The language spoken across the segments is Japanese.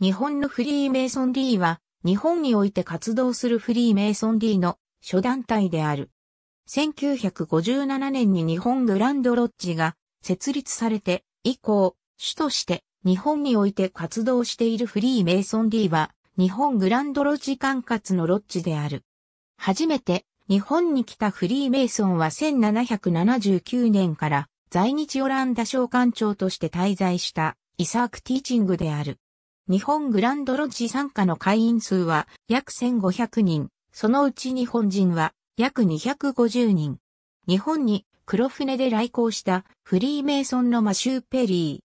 日本のフリーメイソン D は、日本において活動するフリーメイソン D の諸団体である。1957年に日本グランドロッジが設立されて以降、主として日本において活動しているフリーメイソン D は、日本グランドロッジ管轄のロッジである。初めて日本に来たフリーメイソンは1779年から在日オランダ商館長として滞在したイサーク・ティーチングである。日本グランドロッジ参加の会員数は約1500人、そのうち日本人は約250人。日本に黒船で来航したフリーメイソンのマシュー・ペリー。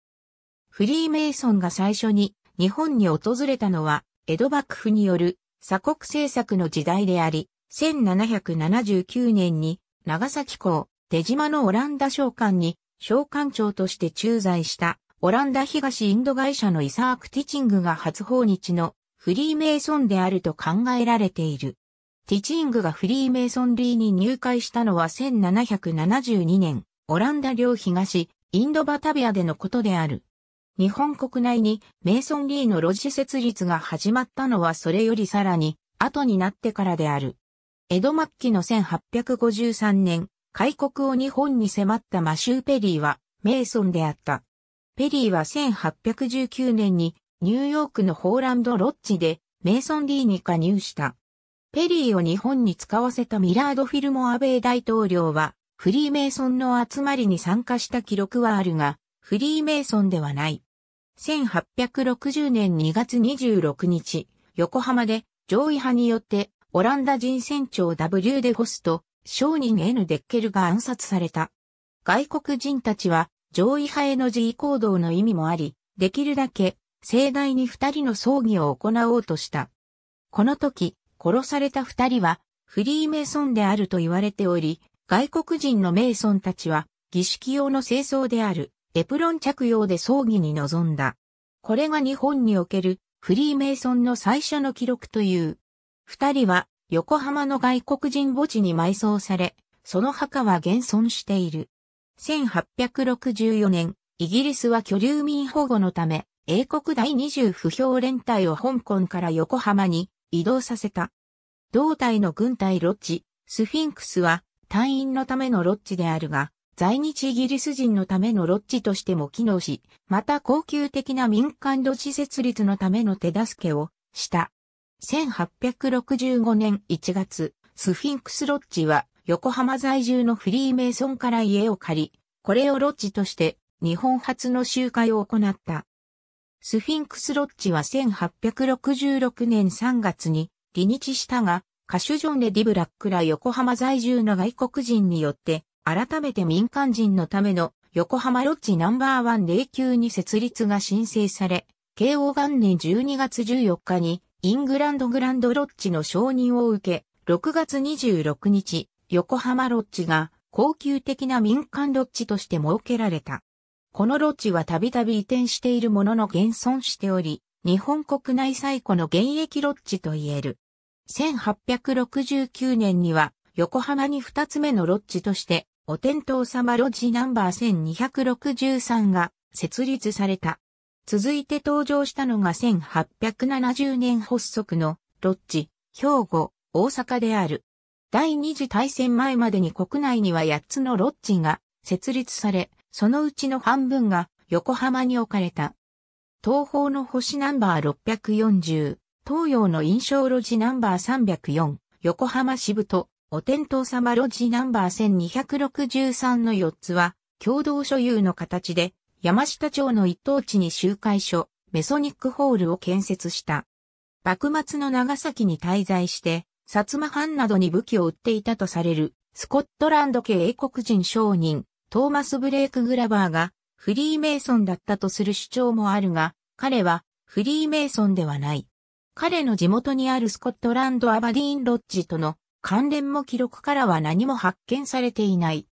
フリーメイソンが最初に日本に訪れたのは江戸幕府による鎖国政策の時代であり、1779年に長崎港、出島のオランダ商館に商館長として駐在したオランダ東インド会社のイサーク・ティチングが初訪日のフリーメイソンであると考えられている。ティチングがフリーメイソンリーに入会したのは1772年、オランダ領東、インドバタビアでのことである。日本国内にメイソンリーの路地設立が始まったのはそれよりさらに後になってからである。江戸末期の1853年、開国を日本に迫ったマシューペリーはメイソンであった。ペリーは1819年にニューヨークのホーランド・ロッジでメイソン・リーに加入した。ペリーを日本に使わせたミラード・フィルモアベイ大統領はフリーメイソンの集まりに参加した記録はあるが、フリーメイソンではない。1860年2月26日、横浜で上位派によってオランダ人船長 W でホスト、商人 N デッケルが暗殺された。外国人たちは上位派への自意行動の意味もあり、できるだけ盛大に二人の葬儀を行おうとした。この時、殺された二人はフリーメイソンであると言われており、外国人のメイソンたちは儀式用の清掃であるエプロン着用で葬儀に臨んだ。これが日本におけるフリーメイソンの最初の記録という。二人は横浜の外国人墓地に埋葬され、その墓は現存している。1864年、イギリスは居留民保護のため、英国第20不評連隊を香港から横浜に移動させた。同隊の軍隊ロッジ、スフィンクスは隊員のためのロッジであるが、在日イギリス人のためのロッジとしても機能し、また高級的な民間ロジ設立のための手助けをした。1865年1月、スフィンクスロッジは横浜在住のフリーメイソンから家を借り、これをロッジとして日本初の集会を行った。スフィンクスロッジは1866年3月に離日したが、歌手ジョン・レ・ディブラックら横浜在住の外国人によって、改めて民間人のための横浜ロッジナンバーワン09に設立が申請され、慶応元年12月14日にイングランドグランドロッジの承認を受け、6月26日、横浜ロッジが高級的な民間ロッジとして設けられた。このロッジはたびたび移転しているものの現存しており、日本国内最古の現役ロッジと言える。1869年には横浜に2つ目のロッジとして、お天道様ロッジナンバー1263が設立された。続いて登場したのが1870年発足のロッジ、兵庫、大阪である。第二次大戦前までに国内には8つのロッジが設立され、そのうちの半分が横浜に置かれた。東方の星ナンバー640、東洋の印象路地ナンバー304、横浜支部とお天道様路地ナンバー1263の4つは共同所有の形で山下町の一等地に集会所、メソニックホールを建設した。幕末の長崎に滞在して薩摩藩などに武器を売っていたとされる、スコットランド系英国人商人、トーマス・ブレイク・グラバーが、フリーメイソンだったとする主張もあるが、彼は、フリーメイソンではない。彼の地元にあるスコットランド・アバディーン・ロッジとの関連も記録からは何も発見されていない。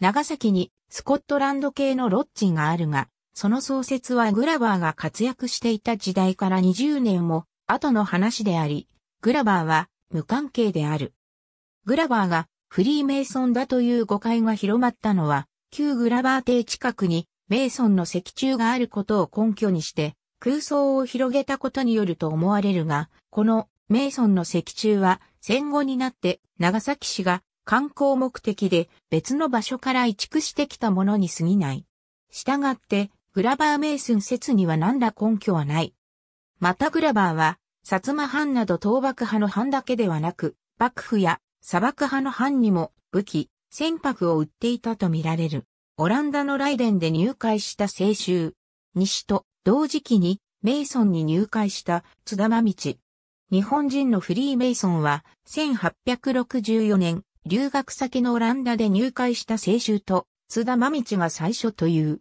長崎にスコットランド系のロッジがあるが、その創設はグラバーが活躍していた時代から20年も後の話であり、グラバーは無関係である。グラバーがフリーメイソンだという誤解が広まったのは、旧グラバー邸近くにメイソンの石柱があることを根拠にして空想を広げたことによると思われるが、このメイソンの石柱は戦後になって長崎市が観光目的で別の場所から移築してきたものに過ぎない。したがって、グラバーメイソン説には何ら根拠はない。またグラバーは薩摩藩など倒幕派の藩だけではなく、幕府や砂漠派の藩にも武器、船舶を売っていたとみられる。オランダのライデンで入会した清州。西と同時期にメイソンに入会した津田真道。日本人のフリーメイソンは1864年留学先のオランダで入会した清州と津田真道が最初という。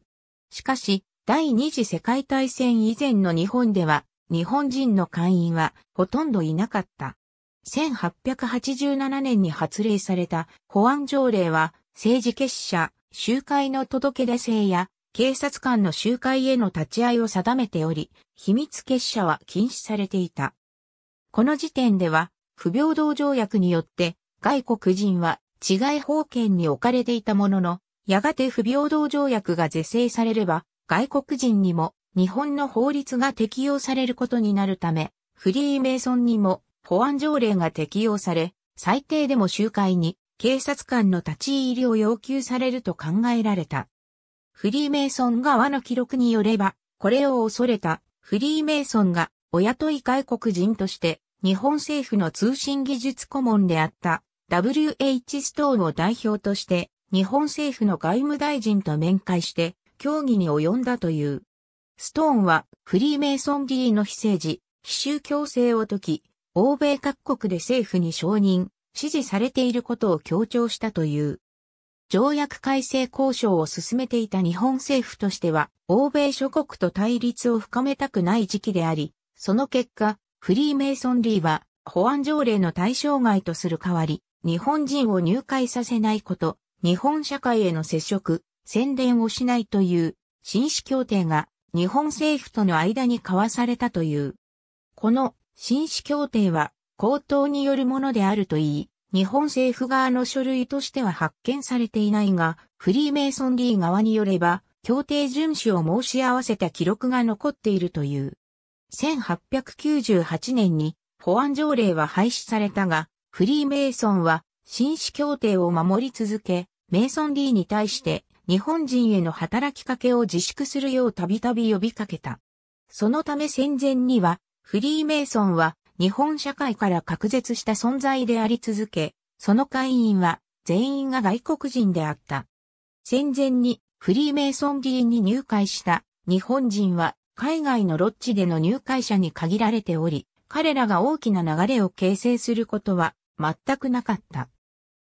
しかし、第二次世界大戦以前の日本では日本人の会員はほとんどいなかった。1887年に発令された保安条例は政治結社、集会の届け出制や警察官の集会への立ち会いを定めており、秘密結社は禁止されていた。この時点では、不平等条約によって外国人は治外法権に置かれていたものの、やがて不平等条約が是正されれば、外国人にも日本の法律が適用されることになるため、フリーメイソンにも保安条例が適用され、最低でも集会に警察官の立ち入りを要求されると考えられた。フリーメイソン側の記録によれば、これを恐れたフリーメイソンがお雇い外国人として日本政府の通信技術顧問であった WH ストーンを代表として日本政府の外務大臣と面会して協議に及んだという。ストーンはフリーメイソンリーの非政治、非宗教性を解き、欧米各国で政府に承認、支持されていることを強調したという。条約改正交渉を進めていた日本政府としては、欧米諸国と対立を深めたくない時期であり、その結果、フリーメイソンリーは、保安条例の対象外とする代わり、日本人を入会させないこと、日本社会への接触、宣伝をしないという、紳士協定が日本政府との間に交わされたという。この紳士協定は口頭によるものであるといい、日本政府側の書類としては発見されていないが、フリーメイソンリー側によれば、協定遵守を申し合わせた記録が残っているという。1898年に保安条例は廃止されたが、フリーメイソンは紳士協定を守り続け、メイソンリーに対して日本人への働きかけを自粛するようたびたび呼びかけた。そのため戦前には、フリーメイソンは日本社会から隔絶した存在であり続け、その会員は全員が外国人であった。戦前にフリーメイソン議員に入会した日本人は海外のロッジでの入会者に限られており、彼らが大きな流れを形成することは全くなかった。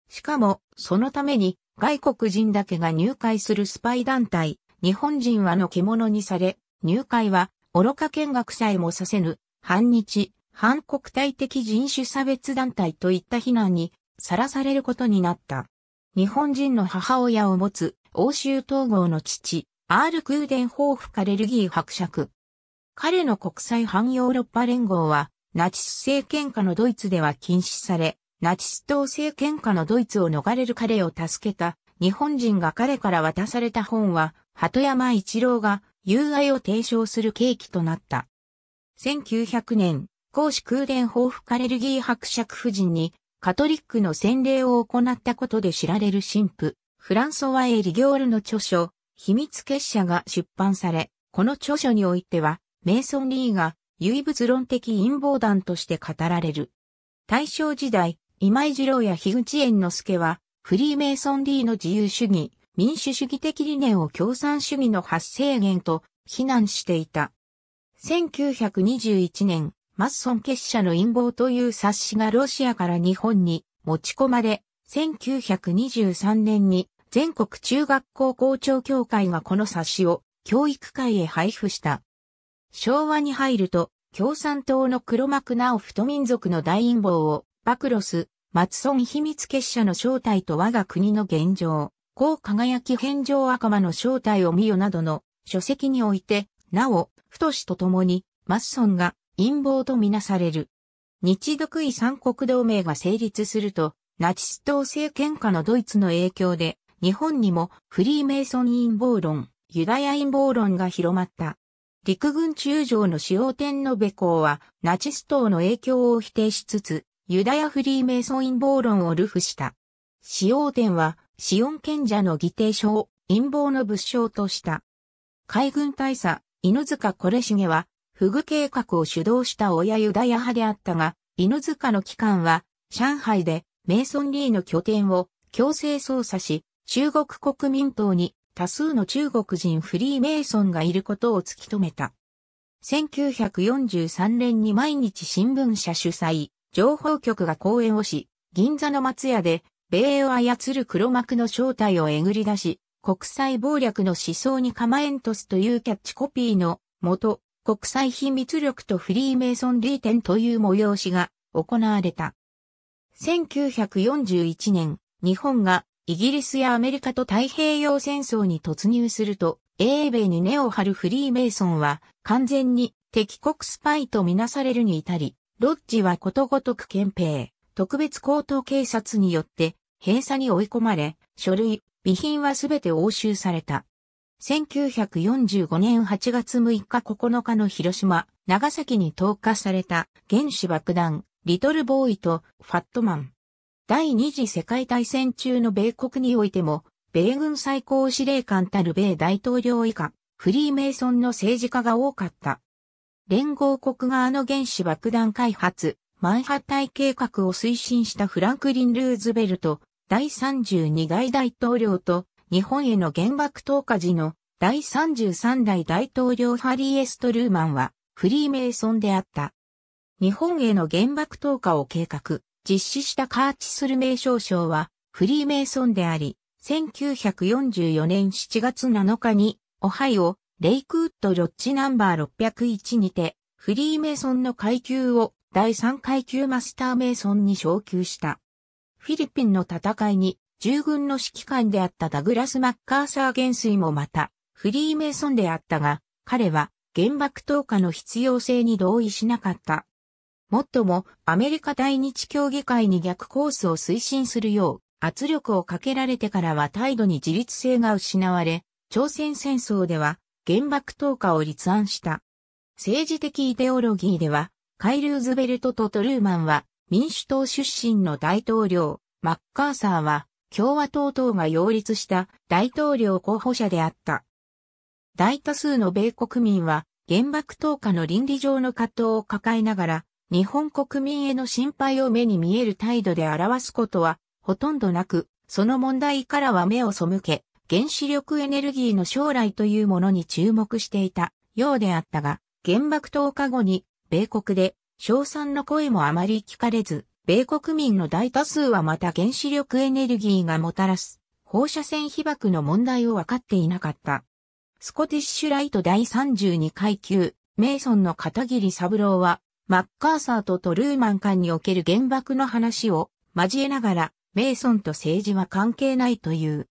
しかも、そのために外国人だけが入会するスパイ団体、日本人はの獣にされ、入会は愚か見学さえもさせぬ、反日、反国体的人種差別団体といった非難にさらされることになった。日本人の母親を持つ欧州統合の父、アール・クーデンホーフ・カレルギー伯爵。彼の国際反ヨーロッパ連合は、ナチス政権下のドイツでは禁止され、ナチス党政権下のドイツを逃れる彼を助けた日本人が彼から渡された本は、鳩山一郎が友愛を提唱する契機となった。1900年、公私空伝豊富カレルギー伯爵夫人にカトリックの洗礼を行ったことで知られる神父、フランソワ・エリギョールの著書、秘密結社が出版され、この著書においては、メイソン・リーが唯物論的陰謀団として語られる。大正時代、今井次郎や樋口縁之助は、フリーメイソン D の自由主義、民主主義的理念を共産主義の発生源と非難していた。1921年、マッソン結社の陰謀という冊子がロシアから日本に持ち込まれ、1923年に全国中学校校長協会がこの冊子を教育会へ配布した。昭和に入ると、共産党の黒幕なおふと民族の大陰謀をパクロス、松村秘密結社の正体と我が国の現状、高輝き返上赤間の正体を見よなどの書籍において、なお、太しと共に、マツソンが陰謀とみなされる。日独位三国同盟が成立すると、ナチス党政権下のドイツの影響で、日本にもフリーメイソン陰謀論、ユダヤ陰謀論が広まった。陸軍中将の使用天のべ公は、ナチス党の影響を否定しつつ、ユダヤフリーメイソン陰謀論を流布した。使用点は、シオン賢者の議定書を陰謀の物証とした。海軍大佐、犬塚惟重は、フグ計画を主導した親ユダヤ派であったが、犬塚の機関は、上海で、メイソン・リーの拠点を強制捜査し、中国国民党に多数の中国人フリーメイソンがいることを突き止めた。1943年に毎日新聞社主催、情報局が講演をし、銀座の松屋で、米英を操る黒幕の正体をえぐり出し、国際暴略の思想に構えんとすというキャッチコピーのもと、国際秘密力とフリーメイソンリーテンという催しが行われた。1941年、日本がイギリスやアメリカと太平洋戦争に突入すると、英米に根を張るフリーメイソンは完全に敵国スパイとみなされるに至り、ロッジはことごとく憲兵、特別高等警察によって閉鎖に追い込まれ、書類、備品はすべて押収された。1945年8月6日9日の広島、長崎に投下された原子爆弾、リトルボーイとファットマン。第二次世界大戦中の米国においても、米軍最高司令官たる米大統領以下、フリーメイソンの政治家が多かった。連合国側の原子爆弾開発、マンハッタイ計画を推進したフランクリン・ルーズベルト、第32代大統領と、日本への原爆投下時の第33代大統領ハリー・エスト・ルーマンは、フリーメイソンであった。日本への原爆投下を計画、実施したカーチスル名称賞は、フリーメイソンであり、1944年7月7日に、オハイオ、レイクウッドロッジナンバー601にて、フリーメイソンの階級を第3階級マスターメイソンに昇級した。フィリピンの戦いに、従軍の指揮官であったダグラス・マッカーサー元帥もまた、フリーメイソンであったが、彼は原爆投下の必要性に同意しなかった。もっとも、アメリカ大日協議会に逆コースを推進するよう、圧力をかけられてからは態度に自立性が失われ、朝鮮戦争では原爆投下を立案した。政治的イデオロギーでは、カイ・ルーズベルトとトルーマンは民主党出身の大統領、マッカーサーは共和党等が擁立した大統領候補者であった。大多数の米国民は原爆投下の倫理上の葛藤を抱えながら、日本国民への心配を目に見える態度で表すことはほとんどなく、その問題からは目を背け、原子力エネルギーの将来というものに注目していたようであったが、原爆投下後に、米国で、称賛の声もあまり聞かれず、米国民の大多数はまた原子力エネルギーがもたらす、放射線被爆の問題を分かっていなかった。スコティッシュライト第32階級、メイソンの片桐三郎は、マッカーサーとトルーマン間における原爆の話を交えながら、メイソンと政治は関係ないという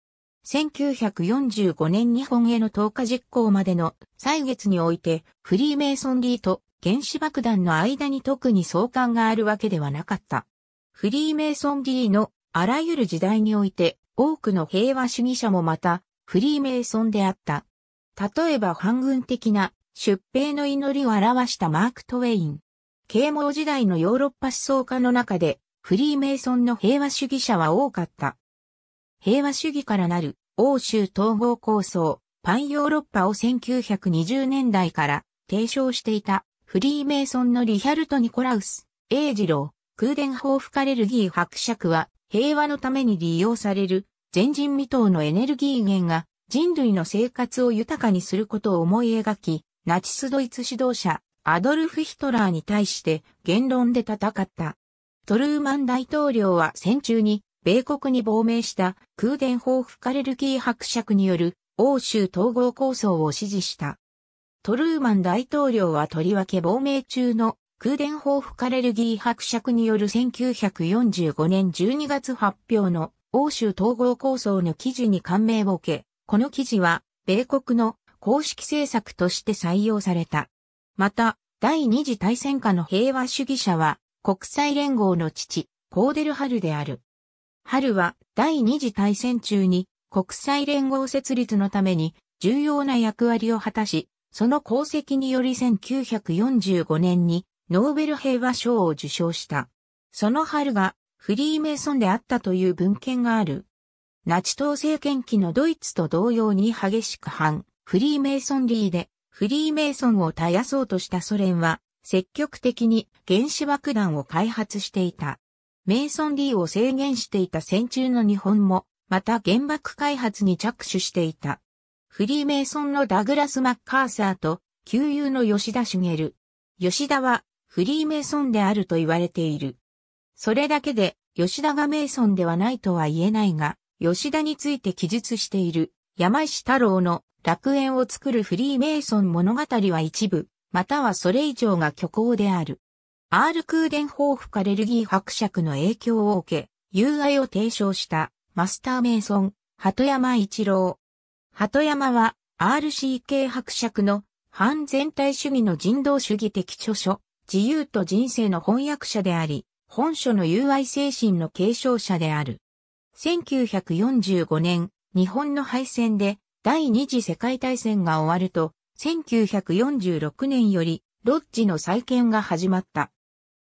1945年日本への投下実行までの歳月において、フリーメイソンリーと原子爆弾の間に特に相関があるわけではなかった。フリーメイソンリーのあらゆる時代において、多くの平和主義者もまた、フリーメイソンであった。例えば反軍的な出兵の祈りを表したマーク・トウェイン。啓蒙時代のヨーロッパ思想家の中で、フリーメイソンの平和主義者は多かった。平和主義からなる欧州統合構想、パンヨーロッパを1920年代から提唱していたフリーメイソンのリヒャルト・ニコラウス、英二郎、空伝報復カレルギー伯爵は平和のために利用される前人未到のエネルギー源が人類の生活を豊かにすることを思い描き、ナチスドイツ指導者アドルフ・ヒトラーに対して言論で戦った。トルーマン大統領は戦中に米国に亡命した空伝法フカレルキー伯爵による欧州統合構想を支持した。トルーマン大統領はとりわけ亡命中の空伝法フカレルギー伯爵による1945年12月発表の欧州統合構想の記事に感銘を受け、この記事は米国の公式政策として採用された。また、第二次大戦下の平和主義者は国際連合の父、コーデルハルである。春は第二次大戦中に国際連合設立のために重要な役割を果たし、その功績により1945年にノーベル平和賞を受賞した。その春がフリーメイソンであったという文献がある。ナチ党政権期のドイツと同様に激しく反フリーメイソンリーでフリーメイソンを絶やそうとしたソ連は積極的に原子爆弾を開発していた。メイソン・リーを制限していた戦中の日本も、また原爆開発に着手していた。フリーメイソンのダグラス・マッカーサーと、旧友の吉田茂。吉田は、フリーメイソンであると言われている。それだけで、吉田がメイソンではないとは言えないが、吉田について記述している、山石太郎の楽園を作るフリーメイソン物語は一部、またはそれ以上が虚構である。アール空伝報復カレルギー伯爵の影響を受け、友愛を提唱したマスターメイソン、鳩山一郎。鳩山は RCK 伯爵の反全体主義の人道主義的著書、自由と人生の翻訳者であり、本書の友愛精神の継承者である。1945年、日本の敗戦で第二次世界大戦が終わると、1946年よりロッジの再建が始まった。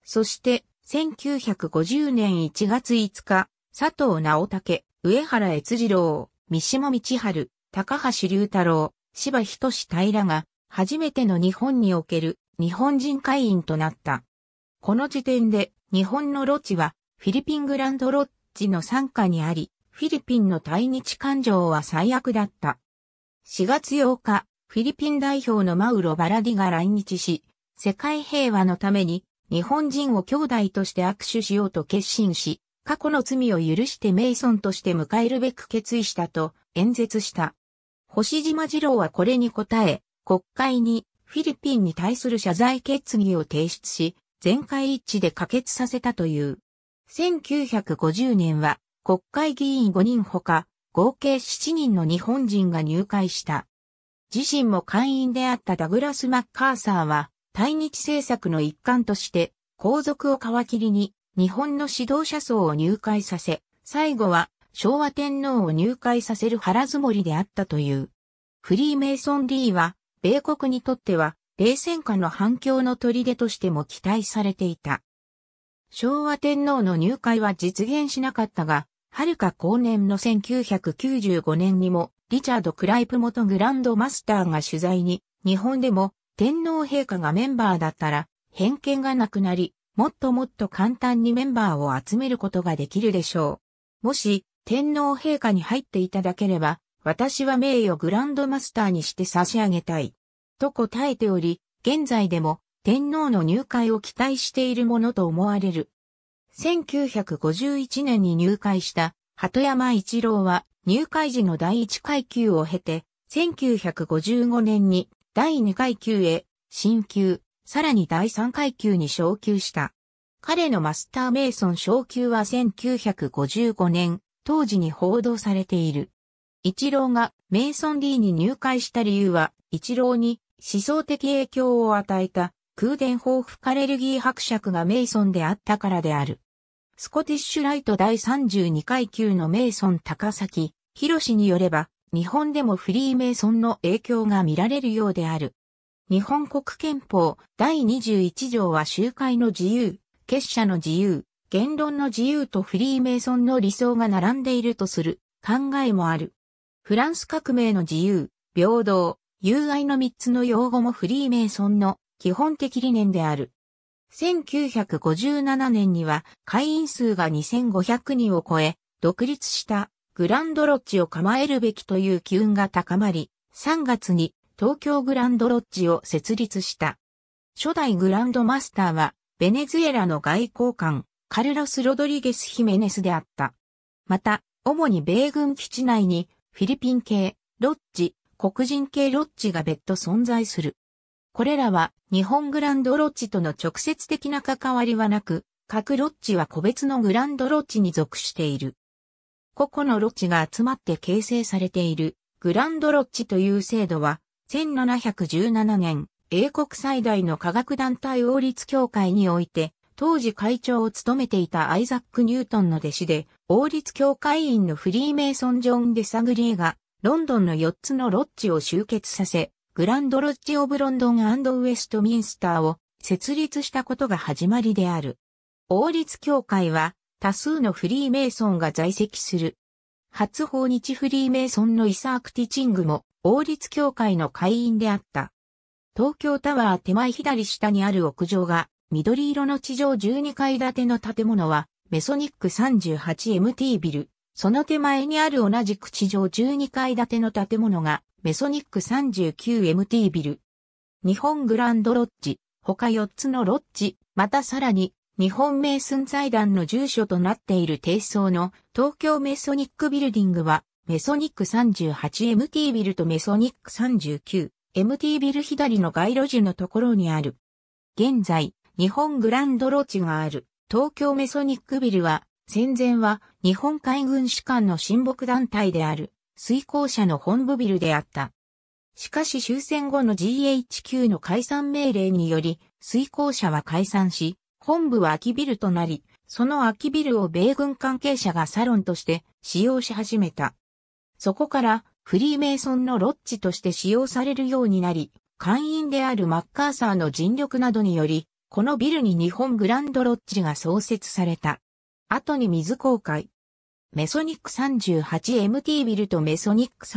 そして、1950年1月5日、佐藤直武、上原悦次郎、三島道春、高橋龍太郎、柴仁志平が、初めての日本における日本人会員となった。この時点で、日本のロッジは、フィリピングランドロッジの参加にあり、フィリピンの対日感情は最悪だった。4月8日、フィリピン代表のマウロ・バラディが来日し、世界平和のために日本人を兄弟として握手しようと決心し、過去の罪を許してメイソンとして迎えるべく決意したと演説した。星島二郎はこれに応え、国会にフィリピンに対する謝罪決議を提出し、全会一致で可決させたという。1950年は国会議員5人ほか、合計7人の日本人が入会した。自身も会員であったダグラス・マッカーサーは、対日政策の一環として、皇族を皮切りに、日本の指導者層を入会させ、最後は昭和天皇を入会させる腹積もりであったという。フリーメイソン・リーは、米国にとっては、冷戦下の反響の砦としても期待されていた。昭和天皇の入会は実現しなかったが、遥か後年の1995年にも、リチャード・クライプ元グランドマスターが取材に、日本でも天皇陛下がメンバーだったら、偏見がなくなり、もっともっと簡単にメンバーを集めることができるでしょう。もし、天皇陛下に入っていただければ、私は名誉グランドマスターにして差し上げたい。と答えており、現在でも天皇の入会を期待しているものと思われる。1951年に入会した鳩山一郎は入会時の第一階級を経て、1955年に第2階級へ、進級、さらに第3階級に昇級した。彼のマスターメイソン昇級は1955年、当時に報道されている。一郎がメイソン D に入会した理由は、一郎に思想的影響を与えた空伝豊富カレルギー伯爵がメイソンであったからである。スコティッシュライト第32階級のメイソン高崎、博士によれば、日本でもフリーメイソンの影響が見られるようである。日本国憲法第21条は集会の自由、結社の自由、言論の自由とフリーメイソンの理想が並んでいるとする考えもある。フランス革命の自由、平等、友愛の3つの用語もフリーメイソンの基本的理念である。1957年には会員数が2500人を超え、独立したグランドロッジを構えるべきという機運が高まり、3月に東京グランドロッジを設立した。初代グランドマスターは、ベネズエラの外交官、カルロス・ロドリゲス・ヒメネスであった。また、主に米軍基地内に、フィリピン系、ロッジ、黒人系ロッジが別途存在する。これらは、日本グランドロッジとの直接的な関わりはなく、各ロッジは個別のグランドロッジに属している。個々のロッジが集まって形成されているグランドロッジという制度は、1717年、英国最大の科学団体王立協会において、当時会長を務めていたアイザック・ニュートンの弟子で、王立協会員のフリーメイソン・ジョン・デサグリーが、ロンドンの4つのロッジを集結させ、グランドロッジ・オブ・ロンドンウェストミンスターを設立したことが始まりである。王立協会は、多数のフリーメイソンが在籍する。初訪日フリーメイソンのイサーク・ティチングも王立協会の会員であった。東京タワー手前左下にある屋上が緑色の地上12階建ての建物はメソニック 38MT ビル。その手前にある同じく地上12階建ての建物がメソニック 39MT ビル。日本グランドロッジ、他4つのロッジ、またさらに日本名寸財団の住所となっている低層の東京メソニックビルディングは、メソニック 38MT ビルとメソニック 39MT ビル左の街路樹のところにある。現在、日本グランドロチがある東京メソニックビルは、戦前は日本海軍士官の親睦団体である水耕者の本部ビルであった。しかし終戦後の GHQ の解散命令により、水耕者は解散し、本部は空きビルとなり、その空きビルを米軍関係者がサロンとして使用し始めた。そこからフリーメイソンのロッジとして使用されるようになり、会員であるマッカーサーの尽力などにより、このビルに日本グランドロッジが創設された。後に水公開。メソニック 38MT ビルとメソニック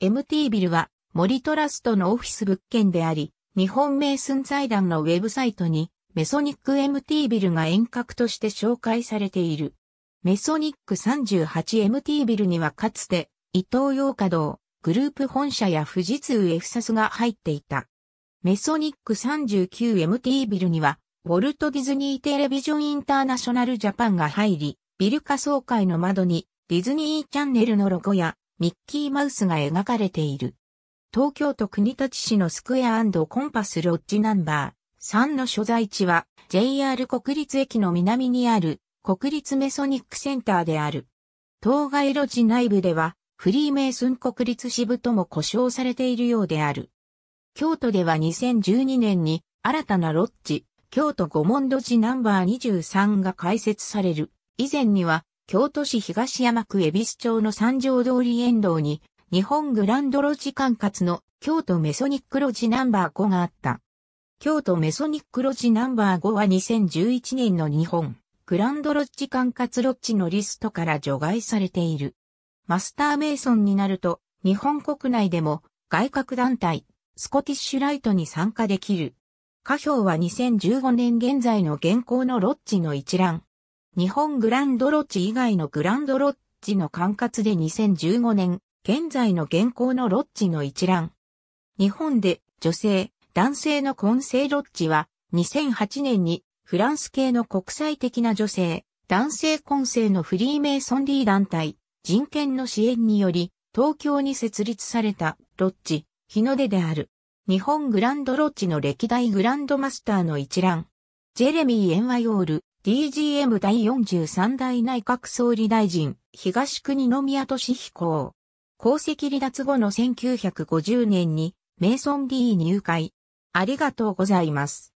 39MT ビルは森トラストのオフィス物件であり、日本名寸財団のウェブサイトにメソニック MT ビルが遠隔として紹介されている。メソニック 38MT ビルにはかつて、伊東洋華堂、グループ本社や富士通エフサスが入っていた。メソニック 39MT ビルには、ウォルト・ディズニー・テレビジョン・インターナショナル・ジャパンが入り、ビル仮想会の窓に、ディズニーチャンネルのロゴや、ミッキーマウスが描かれている。東京都国立市のスクエアコンパスロッジナンバー。3の所在地は JR 国立駅の南にある国立メソニックセンターである。当該路地内部ではフリーメイスン国立支部とも呼称されているようである。京都では2012年に新たなロッジ、京都五門路地ナンバー23が開設される。以前には京都市東山区恵比寿町の三条通り沿道に日本グランド路地管轄の京都メソニック路地ナンバー5があった。京都メソニックロジナンバー5は2011年の日本、グランドロッジ管轄ロッジのリストから除外されている。マスターメイソンになると、日本国内でも外郭団体、スコティッシュライトに参加できる。下表は2015年現在の現行のロッジの一覧。日本グランドロッジ以外のグランドロッジの管轄で2015年、現在の現行のロッジの一覧。日本で女性、男性の混成ロッジは、2008年にフランス系の国際的な女性、男性混成のフリーメイソンリー団体、人権の支援により、東京に設立されたロッジ、日の出である。日本グランドロッジの歴代グランドマスターの一覧。ジェレミー・エンワヨール、DGM 第43代内閣総理大臣、東国宮俊彦。功績離脱後の1950年に、メイソン・リー入会。ありがとうございます。